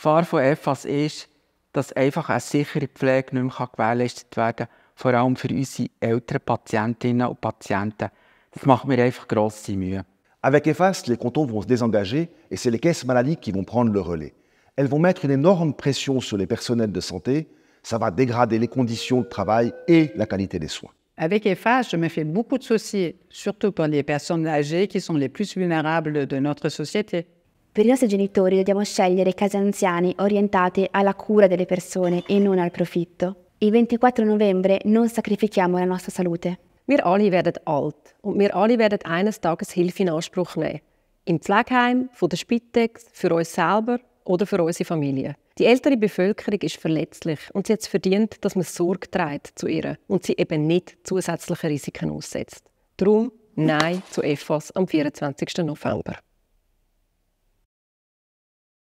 Avec EFAS, les cantons vont se désengager et c'est les caisses maladie qui vont prendre le relais. Elles vont mettre une énorme pression sur les personnels de santé. Ça va dégrader les conditions de travail et la qualité des soins. Avec EFAS, je me fais beaucoup de soucis, surtout pour les personnes âgées qui sont les plus vulnérables de notre société. Per i nostri genitori dobbiamo scegliere case anziani orientate alla cura delle persone e non al profitto. Il 24 novembre non sacrifichiamo la nostra salute. Wir alle werden alt und wir alle werden eines Tages Hilfe in Anspruch nehmen. Im Pflegeheim, von der Spitex, für uns selber oder für unsere Familie. Die ältere Bevölkerung ist verletzlich und sie hat es verdient, dass man Sorge trägt zu ihr und sie eben nicht zusätzlichen Risiken aussetzt. Darum Nein zu EFAS am 24. November.